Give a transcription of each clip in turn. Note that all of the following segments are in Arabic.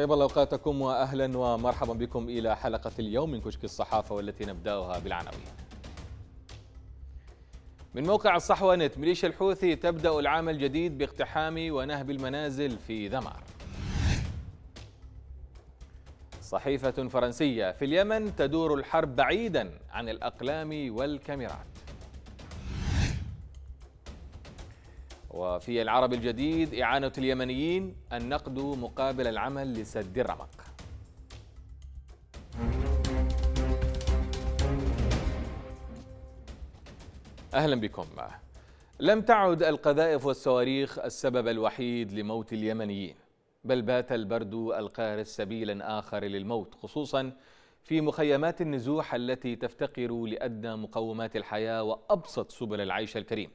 طيب الله اوقاتكم واهلا ومرحبا بكم الى حلقه اليوم من كشك الصحافه والتي نبداها بالعناوين. من موقع الصحوه نت ميليشيا الحوثي تبدا العام الجديد باقتحام ونهب المنازل في ذمار. صحيفه فرنسيه في اليمن تدور الحرب بعيدا عن الاقلام والكاميرات. وفي العرب الجديد إعانة اليمنيين النقد مقابل العمل لسد الرمق أهلا بكم لم تعد القذائف والصواريخ السبب الوحيد لموت اليمنيين بل بات البرد القارس سبيلا آخر للموت خصوصا في مخيمات النزوح التي تفتقر لأدنى مقومات الحياة وأبسط سبل العيش الكريم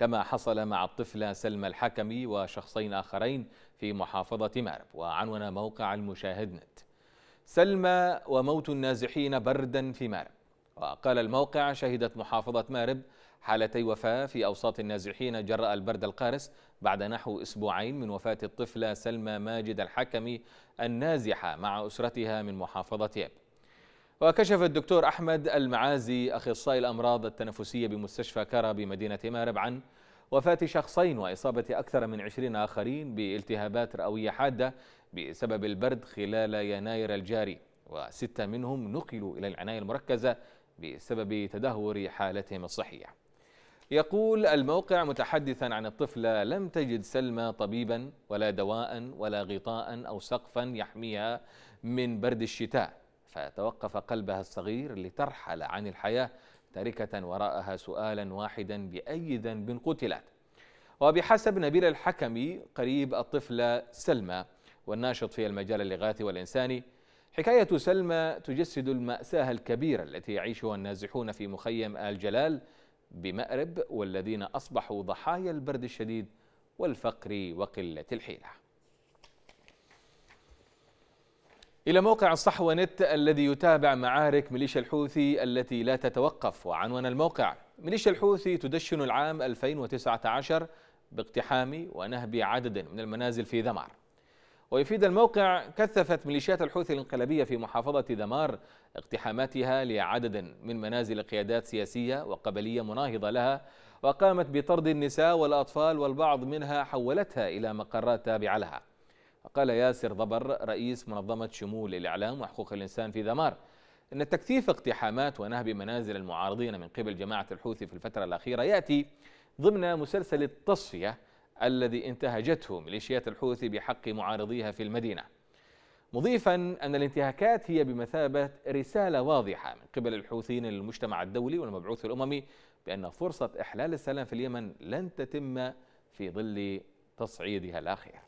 كما حصل مع الطفلة سلمى الحكمي وشخصين آخرين في محافظة مأرب وعنون موقع المشاهد نت سلمى وموت النازحين بردا في مأرب وقال الموقع شهدت محافظة مأرب حالتي وفاة في أوساط النازحين جراء البرد القارس بعد نحو أسبوعين من وفاة الطفلة سلمى ماجد الحكمي النازحة مع أسرتها من محافظة يب وكشف الدكتور أحمد المعازي أخصائي الأمراض التنفسية بمستشفى كرى بمدينة مارب عن وفاة شخصين وإصابة أكثر من عشرين آخرين بالتهابات رئوية حادة بسبب البرد خلال يناير الجاري وستة منهم نقلوا إلى العناية المركزة بسبب تدهور حالتهم الصحية يقول الموقع متحدثا عن الطفلة لم تجد سلمى طبيبا ولا دواء ولا غطاء أو سقفا يحميها من برد الشتاء فتوقف قلبها الصغير لترحل عن الحياة تاركة وراءها سؤالا واحدا بأي ذنب قتلت وبحسب نبيل الحكمي قريب الطفلة سلمى والناشط في المجال اللغاتي والإنساني حكاية سلمى تجسد المأساة الكبيرة التي يعيشها النازحون في مخيم آل جلال بمأرب والذين أصبحوا ضحايا البرد الشديد والفقر وقلة الحيلة إلى موقع الصحوة نت الذي يتابع معارك ميليشيا الحوثي التي لا تتوقف وعنوان الموقع ميليشيا الحوثي تدشن العام 2019 باقتحام ونهب عدد من المنازل في ذمار ويفيد الموقع كثفت ميليشيات الحوثي الانقلابية في محافظة ذمار اقتحاماتها لعدد من منازل قيادات سياسية وقبلية مناهضة لها وقامت بطرد النساء والأطفال والبعض منها حولتها إلى مقرات تابعة لها قال ياسر ضبر رئيس منظمة شمول الإعلام وحقوق الإنسان في ذمار أن تكثيف اقتحامات ونهب منازل المعارضين من قبل جماعة الحوثي في الفترة الأخيرة يأتي ضمن مسلسل التصفية الذي انتهجته ميليشيات الحوثي بحق معارضيها في المدينة مضيفا أن الانتهاكات هي بمثابة رسالة واضحة من قبل الحوثيين للمجتمع الدولي والمبعوث الأممي بأن فرصة إحلال السلام في اليمن لن تتم في ظل تصعيدها الأخير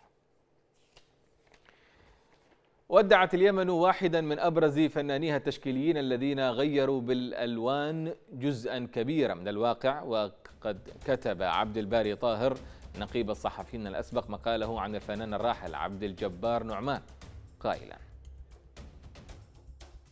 ودعت اليمن واحدا من ابرز فنانيها التشكيليين الذين غيروا بالالوان جزءا كبيرا من الواقع وقد كتب عبد الباري طاهر نقيب الصحفيين الاسبق مقاله عن الفنان الراحل عبد الجبار نعمان قائلا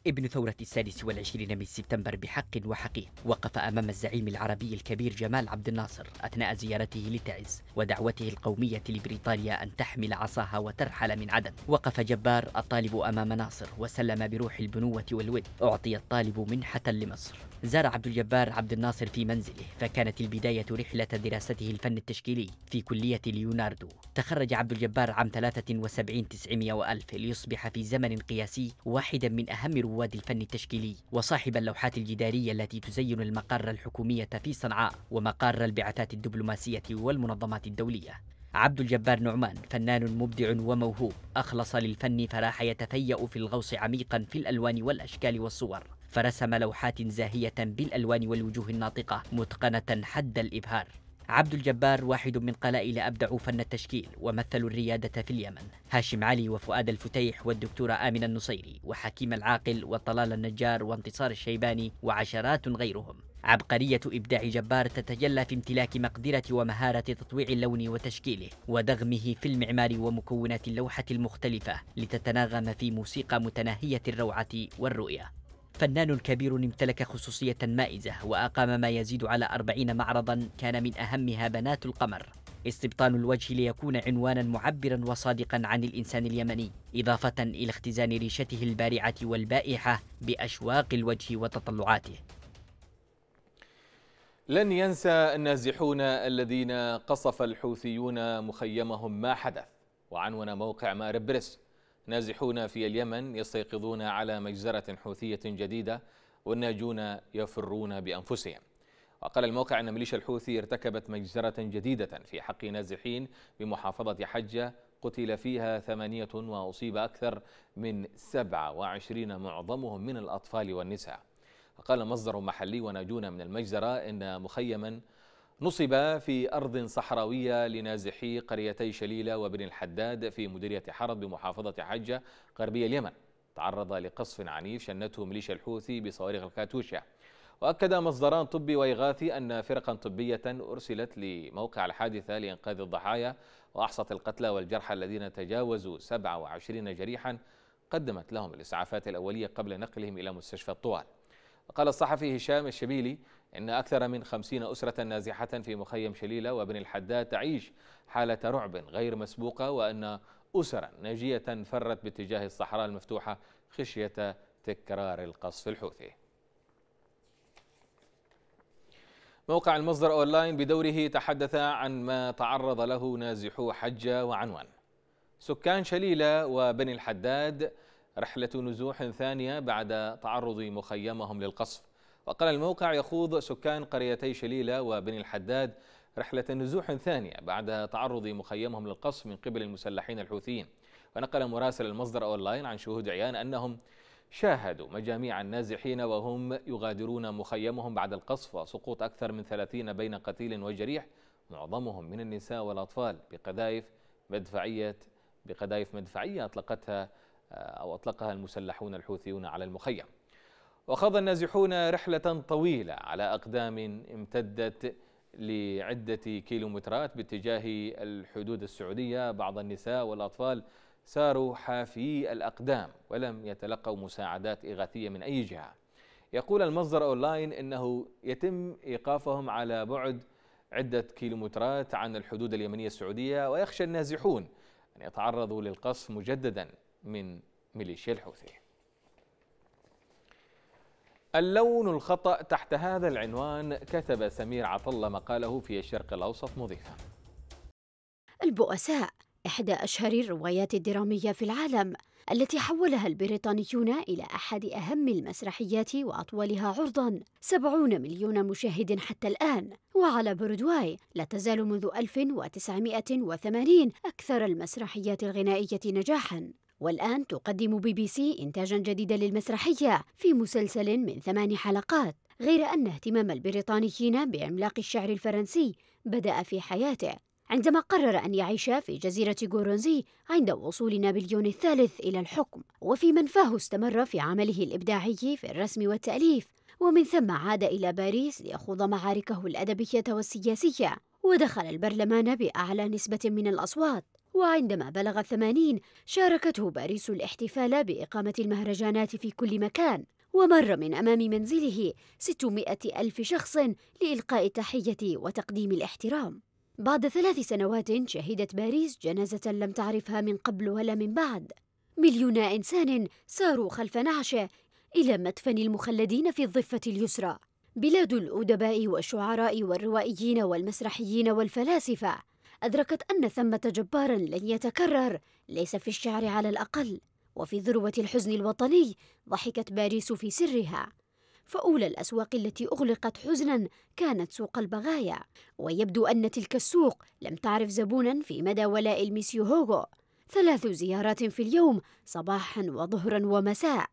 ابن ثورة السادس والعشرين من سبتمبر بحق وحقه وقف أمام الزعيم العربي الكبير جمال عبد الناصر أثناء زيارته لتعز ودعوته القومية لبريطانيا أن تحمل عصاها وترحل من عدن وقف جبار الطالب أمام ناصر وسلم بروح البنوة والود أعطي الطالب منحة لمصر زار عبد الجبار عبد الناصر في منزله فكانت البداية رحلة دراسته الفن التشكيلي في كلية ليوناردو تخرج عبد الجبار عام 73 900 وألف ليصبح في زمن قياسي واحدا من أهم رواد الفن التشكيلي وصاحب اللوحات الجدارية التي تزين المقر الحكومية في صنعاء ومقر البعثات الدبلوماسية والمنظمات الدولية عبد الجبار نعمان فنان مبدع وموهوب أخلص للفن فراح يتفيأ في الغوص عميقا في الألوان والأشكال والصور فرسم لوحات زاهية بالألوان والوجوه الناطقة متقنة حد الإبهار عبد الجبار واحد من قلائل أبدعوا فن التشكيل ومثلوا الريادة في اليمن هاشم علي وفؤاد الفتيح والدكتورة آمن النصيري وحكيم العاقل وطلال النجار وانتصار الشيباني وعشرات غيرهم عبقرية إبداع جبار تتجلى في امتلاك مقدرة ومهارة تطويع اللون وتشكيله ودغمه في المعمار ومكونات اللوحة المختلفة لتتناغم في موسيقى متناهية الروعة والرؤية فنان كبير امتلك خصوصية مائزة وأقام ما يزيد على أربعين معرضا كان من أهمها بنات القمر استبطان الوجه ليكون عنوانا معبرا وصادقا عن الإنسان اليمني إضافة إلى اختزان ريشته البارعة والبائحة بأشواق الوجه وتطلعاته لن ينسى النازحون الذين قصف الحوثيون مخيمهم ما حدث وعنون موقع مارب بريس نازحون في اليمن يستيقظون على مجزرة حوثية جديدة والناجون يفرون بأنفسهم وقال الموقع أن ميليشيا الحوثي ارتكبت مجزرة جديدة في حق نازحين بمحافظة حجة قتل فيها ثمانية وأصيب أكثر من سبعة وعشرين معظمهم من الأطفال والنساء وقال مصدر محلي وناجون من المجزرة إن مخيما نصب في أرض صحراوية لنازحي قريتي شليلة وبن الحداد في مديرية حرب بمحافظة حجة غربي اليمن تعرض لقصف عنيف شنته ميليشيا الحوثي بصواريخ الكاتوشا وأكد مصدران طبي وإغاثي أن فرقا طبية أرسلت لموقع الحادثة لإنقاذ الضحايا وأحصت القتلى والجرحى الذين تجاوزوا 27 جريحا قدمت لهم الإسعافات الأولية قبل نقلهم إلى مستشفى الطوال وقال الصحفي هشام الشبيلي إن أكثر من خمسين أسرة نازحة في مخيم شليلة وبن الحداد تعيش حالة رعب غير مسبوقة وأن أسرا ناجية فرت باتجاه الصحراء المفتوحة خشية تكرار القصف الحوثي موقع المصدر أونلاين بدوره تحدث عن ما تعرض له نازحو حجة وعنوان سكان شليلة وبني الحداد رحلة نزوح ثانية بعد تعرض مخيمهم للقصف وقال الموقع يخوض سكان قريتي شليلة وبني الحداد رحلة نزوح ثانية بعد تعرض مخيمهم للقصف من قبل المسلحين الحوثيين ونقل مراسل المصدر أونلاين عن شهود عيان أنهم شاهدوا مجاميع النازحين وهم يغادرون مخيمهم بعد القصف وسقوط أكثر من ثلاثين بين قتيل وجريح معظمهم من النساء والأطفال بقذائف مدفعية بقذائف مدفعية أطلقتها أو أطلقها المسلحون الحوثيون على المخيم وخاض النازحون رحلة طويلة على أقدام امتدت لعدة كيلومترات باتجاه الحدود السعودية بعض النساء والأطفال ساروا حافي الأقدام ولم يتلقوا مساعدات إغاثية من أي جهة يقول المصدر أونلاين أنه يتم إيقافهم على بعد عدة كيلومترات عن الحدود اليمنية السعودية ويخشى النازحون أن يتعرضوا للقصف مجددا من ميليشيا الحوثي اللون الخطأ تحت هذا العنوان كتب سمير عطلة مقاله في الشرق الأوسط مضيفا البؤساء إحدى أشهر الروايات الدرامية في العالم التي حولها البريطانيون إلى أحد أهم المسرحيات وأطولها عرضاً 70 مليون مشاهد حتى الآن وعلى برودواي لا تزال منذ 1980 أكثر المسرحيات الغنائية نجاحاً والآن تقدم بي بي سي إنتاجا جديدا للمسرحية في مسلسل من ثمان حلقات غير أن اهتمام البريطانيين بعملاق الشعر الفرنسي بدأ في حياته عندما قرر أن يعيش في جزيرة غورونزي عند وصول نابليون الثالث إلى الحكم وفي منفاه استمر في عمله الإبداعي في الرسم والتأليف ومن ثم عاد إلى باريس ليخوض معاركه الأدبية والسياسية ودخل البرلمان بأعلى نسبة من الأصوات وعندما بلغ الثمانين شاركته باريس الاحتفال بإقامة المهرجانات في كل مكان ومر من أمام منزله ستمائة ألف شخص لإلقاء التحية وتقديم الاحترام بعد ثلاث سنوات شهدت باريس جنازة لم تعرفها من قبل ولا من بعد مليون إنسان ساروا خلف نعشه إلى مدفن المخلدين في الضفة اليسرى بلاد الأدباء والشعراء والروائيين والمسرحيين والفلاسفة أدركت أن ثمة جبارا لن يتكرر ليس في الشعر على الأقل وفي ذروة الحزن الوطني ضحكت باريس في سرها فأولى الأسواق التي أغلقت حزنا كانت سوق البغايا ويبدو أن تلك السوق لم تعرف زبونا في مدى ولاء الميسيو هوغو ثلاث زيارات في اليوم صباحا وظهرا ومساء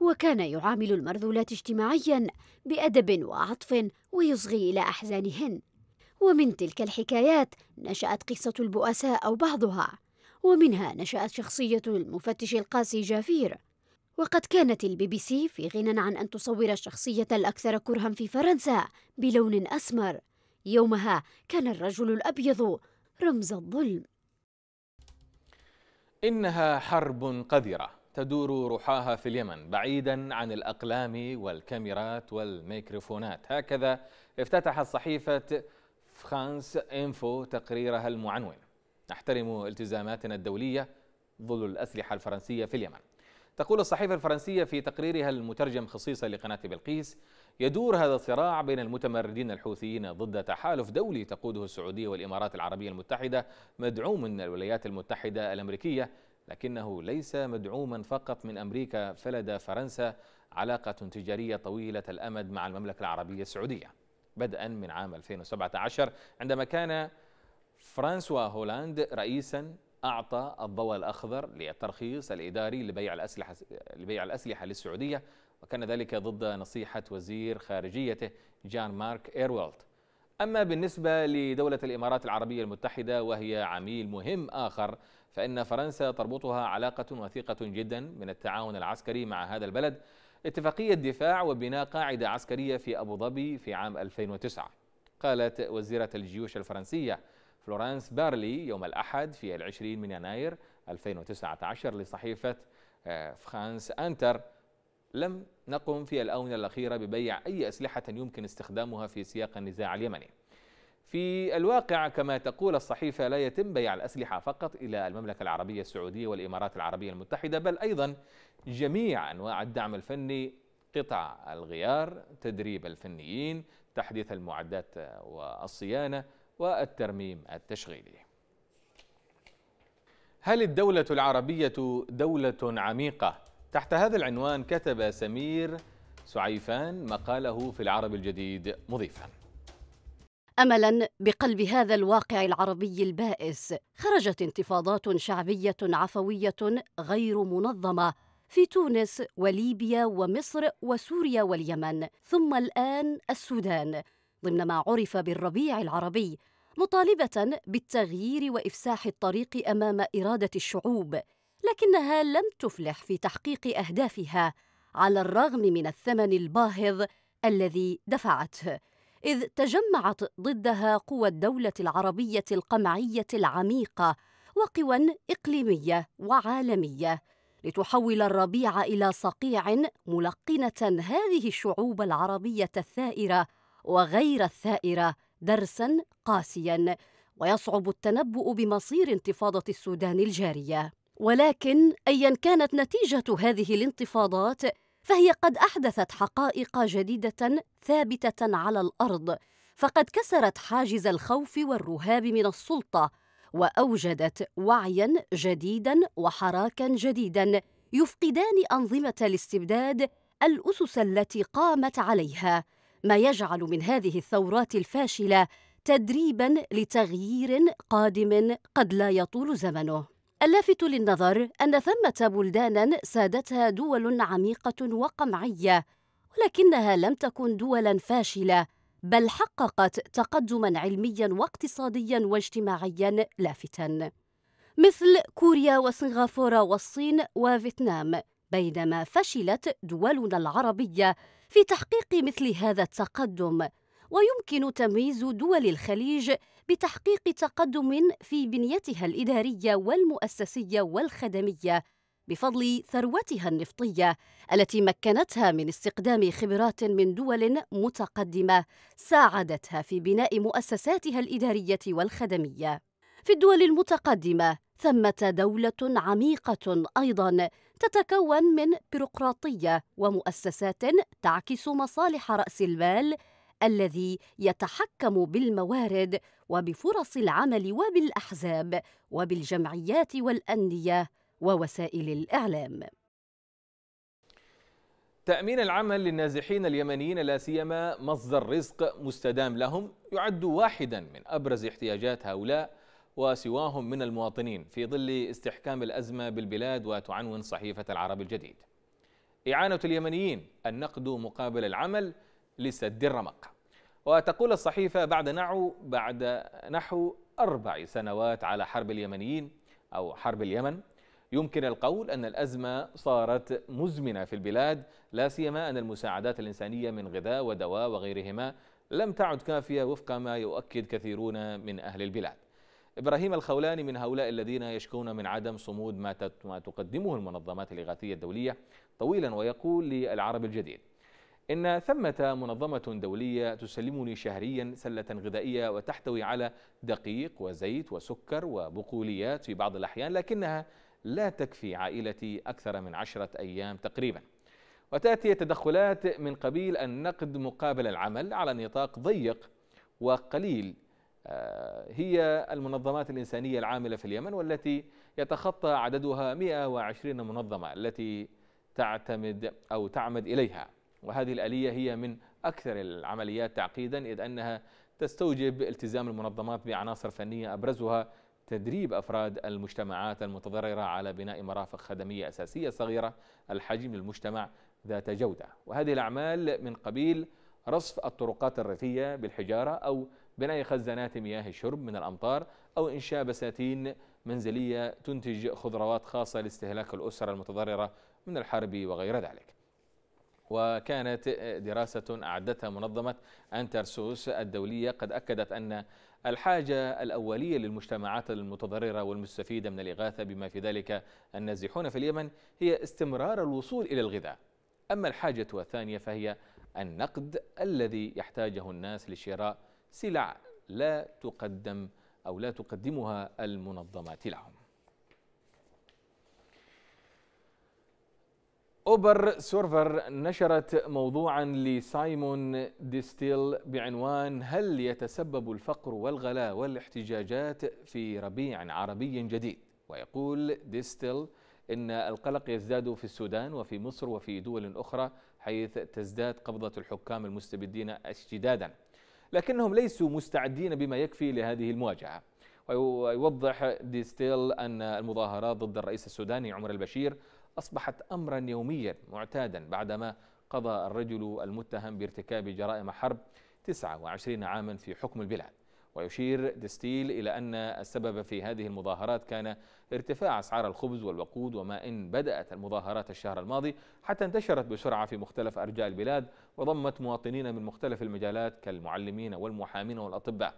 وكان يعامل المرذولات اجتماعيا بأدب وعطف ويصغي إلى أحزانهن ومن تلك الحكايات نشأت قصة البؤساء أو بعضها ومنها نشأت شخصية المفتش القاسي جافير وقد كانت البي بي سي في غنى عن أن تصور الشخصية الأكثر كرها في فرنسا بلون أسمر يومها كان الرجل الأبيض رمز الظلم إنها حرب قذرة تدور رحاها في اليمن بعيدا عن الأقلام والكاميرات والميكروفونات هكذا افتتحت صحيفة فرانس انفو تقريرها المعنون نحترم التزاماتنا الدولية ظل الأسلحة الفرنسية في اليمن تقول الصحيفة الفرنسية في تقريرها المترجم خصيصا لقناة بلقيس يدور هذا الصراع بين المتمردين الحوثيين ضد تحالف دولي تقوده السعودية والإمارات العربية المتحدة مدعوم من الولايات المتحدة الأمريكية لكنه ليس مدعوما فقط من أمريكا فلدى فرنسا علاقة تجارية طويلة الأمد مع المملكة العربية السعودية بدءا من عام 2017 عندما كان فرانسوا هولاند رئيسا أعطى الضوء الأخضر للترخيص الإداري لبيع الأسلحة لبيع الأسلحة للسعودية وكان ذلك ضد نصيحة وزير خارجيته جان مارك إيرولد أما بالنسبة لدولة الإمارات العربية المتحدة وهي عميل مهم آخر فإن فرنسا تربطها علاقة وثيقة جدا من التعاون العسكري مع هذا البلد اتفاقية دفاع وبناء قاعدة عسكرية في أبو ظبي في عام 2009 قالت وزيرة الجيوش الفرنسية فلورانس بارلي يوم الأحد في العشرين من يناير 2019 لصحيفة آه، فرانس أنتر لم نقم في الآونة الأخيرة ببيع أي أسلحة يمكن استخدامها في سياق النزاع اليمني في الواقع كما تقول الصحيفة لا يتم بيع الأسلحة فقط إلى المملكة العربية السعودية والإمارات العربية المتحدة بل أيضا جميع أنواع الدعم الفني قطع الغيار تدريب الفنيين تحديث المعدات والصيانة والترميم التشغيلي هل الدولة العربية دولة عميقة؟ تحت هذا العنوان كتب سمير سعيفان مقاله في العرب الجديد مضيفاً املا بقلب هذا الواقع العربي البائس خرجت انتفاضات شعبيه عفويه غير منظمه في تونس وليبيا ومصر وسوريا واليمن ثم الان السودان ضمن ما عرف بالربيع العربي مطالبه بالتغيير وافساح الطريق امام اراده الشعوب لكنها لم تفلح في تحقيق اهدافها على الرغم من الثمن الباهظ الذي دفعته إذ تجمعت ضدها قوى الدولة العربية القمعية العميقة وقوى إقليمية وعالمية لتحول الربيع إلى صقيع ملقنة هذه الشعوب العربية الثائرة وغير الثائرة درسا قاسيا ويصعب التنبؤ بمصير انتفاضة السودان الجارية ولكن أيا كانت نتيجة هذه الانتفاضات فهي قد احدثت حقائق جديده ثابته على الارض فقد كسرت حاجز الخوف والرهاب من السلطه واوجدت وعيا جديدا وحراكا جديدا يفقدان انظمه الاستبداد الاسس التي قامت عليها ما يجعل من هذه الثورات الفاشله تدريبا لتغيير قادم قد لا يطول زمنه اللافت للنظر أن ثمة بلدانا سادتها دول عميقة وقمعية ولكنها لم تكن دولا فاشلة بل حققت تقدما علميا واقتصاديا واجتماعيا لافتا مثل كوريا وسنغافورة والصين وفيتنام بينما فشلت دولنا العربية في تحقيق مثل هذا التقدم ويمكن تمييز دول الخليج بتحقيق تقدم في بنيتها الاداريه والمؤسسيه والخدميه بفضل ثروتها النفطيه التي مكنتها من استقدام خبرات من دول متقدمه ساعدتها في بناء مؤسساتها الاداريه والخدميه في الدول المتقدمه ثمه دوله عميقه ايضا تتكون من بيروقراطيه ومؤسسات تعكس مصالح راس المال الذي يتحكم بالموارد وبفرص العمل وبالاحزاب وبالجمعيات والانديه ووسائل الاعلام تأمين العمل للنازحين اليمنيين لا سيما مصدر رزق مستدام لهم يعد واحدا من أبرز احتياجات هؤلاء وسواهم من المواطنين في ظل استحكام الأزمة بالبلاد وتعنون صحيفة العرب الجديد إعانة اليمنيين النقد مقابل العمل لسد الرمق وتقول الصحيفة بعد نحو بعد نحو أربع سنوات على حرب اليمنيين أو حرب اليمن يمكن القول أن الأزمة صارت مزمنة في البلاد لا سيما أن المساعدات الإنسانية من غذاء ودواء وغيرهما لم تعد كافية وفق ما يؤكد كثيرون من أهل البلاد إبراهيم الخولاني من هؤلاء الذين يشكون من عدم صمود ما تقدمه المنظمات الإغاثية الدولية طويلا ويقول للعرب الجديد إن ثمة منظمة دولية تسلمني شهريا سلة غذائية وتحتوي على دقيق وزيت وسكر وبقوليات في بعض الأحيان لكنها لا تكفي عائلتي أكثر من عشرة أيام تقريبا وتأتي تدخلات من قبيل النقد مقابل العمل على نطاق ضيق وقليل آه، هي المنظمات الإنسانية العاملة في اليمن والتي يتخطى عددها 120 منظمة التي تعتمد أو تعمد إليها وهذه الآلية هي من أكثر العمليات تعقيدا إذ أنها تستوجب التزام المنظمات بعناصر فنية أبرزها تدريب أفراد المجتمعات المتضررة على بناء مرافق خدمية أساسية صغيرة الحجم للمجتمع ذات جودة وهذه الأعمال من قبيل رصف الطرقات الريفية بالحجارة أو بناء خزانات مياه الشرب من الأمطار أو إنشاء بساتين منزلية تنتج خضروات خاصة لاستهلاك الأسرة المتضررة من الحرب وغير ذلك وكانت دراسة أعدتها منظمة أنترسوس الدولية قد أكدت أن الحاجة الأولية للمجتمعات المتضررة والمستفيدة من الإغاثة بما في ذلك النازحون في اليمن هي استمرار الوصول إلى الغذاء أما الحاجة الثانية فهي النقد الذي يحتاجه الناس لشراء سلع لا تقدم أو لا تقدمها المنظمات لهم أوبر سيرفر نشرت موضوعا لسايمون ديستيل بعنوان هل يتسبب الفقر والغلاء والاحتجاجات في ربيع عربي جديد ويقول ديستيل إن القلق يزداد في السودان وفي مصر وفي دول أخرى حيث تزداد قبضة الحكام المستبدين اشتدادا لكنهم ليسوا مستعدين بما يكفي لهذه المواجهة ويوضح ديستيل أن المظاهرات ضد الرئيس السوداني عمر البشير أصبحت أمرا يوميا معتادا بعدما قضى الرجل المتهم بارتكاب جرائم حرب 29 عاما في حكم البلاد ويشير دستيل إلى أن السبب في هذه المظاهرات كان ارتفاع أسعار الخبز والوقود وما إن بدأت المظاهرات الشهر الماضي حتى انتشرت بسرعة في مختلف أرجاء البلاد وضمت مواطنين من مختلف المجالات كالمعلمين والمحامين والأطباء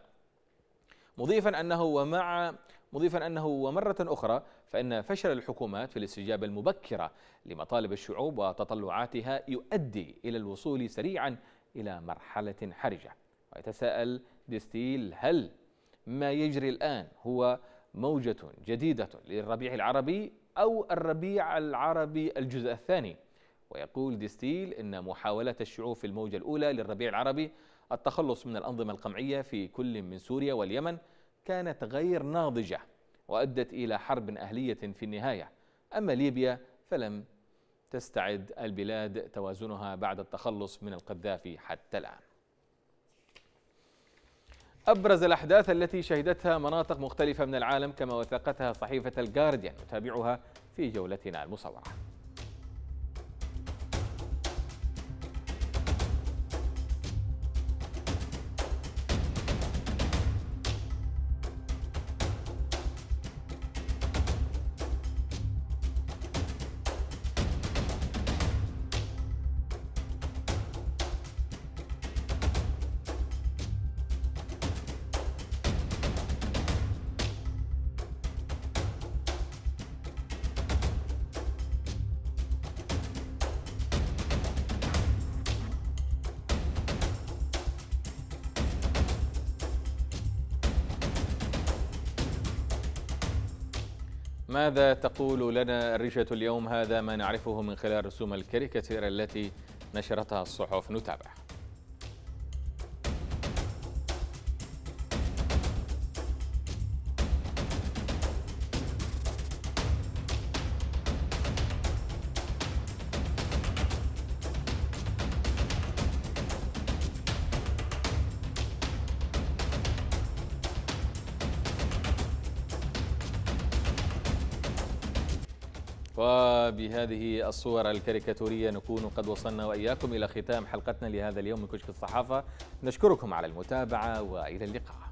مضيفا أنه ومع مضيفا أنه ومرة أخرى فإن فشل الحكومات في الاستجابة المبكرة لمطالب الشعوب وتطلعاتها يؤدي إلى الوصول سريعا إلى مرحلة حرجة ويتساءل ديستيل هل ما يجري الآن هو موجة جديدة للربيع العربي أو الربيع العربي الجزء الثاني ويقول ديستيل إن محاولات الشعوب في الموجة الأولى للربيع العربي التخلص من الأنظمة القمعية في كل من سوريا واليمن كانت غير ناضجة وأدت إلى حرب أهلية في النهاية أما ليبيا فلم تستعد البلاد توازنها بعد التخلص من القذافي حتى الآن أبرز الأحداث التي شهدتها مناطق مختلفة من العالم كما وثقتها صحيفة الجارديان نتابعها في جولتنا المصورة ماذا تقول لنا الريشة اليوم هذا ما نعرفه من خلال رسوم الكاريكاتير التي نشرتها الصحف نتابع هذه الصور الكاريكاتورية نكون قد وصلنا وإياكم إلى ختام حلقتنا لهذا اليوم من كشك الصحافة نشكركم على المتابعة وإلى اللقاء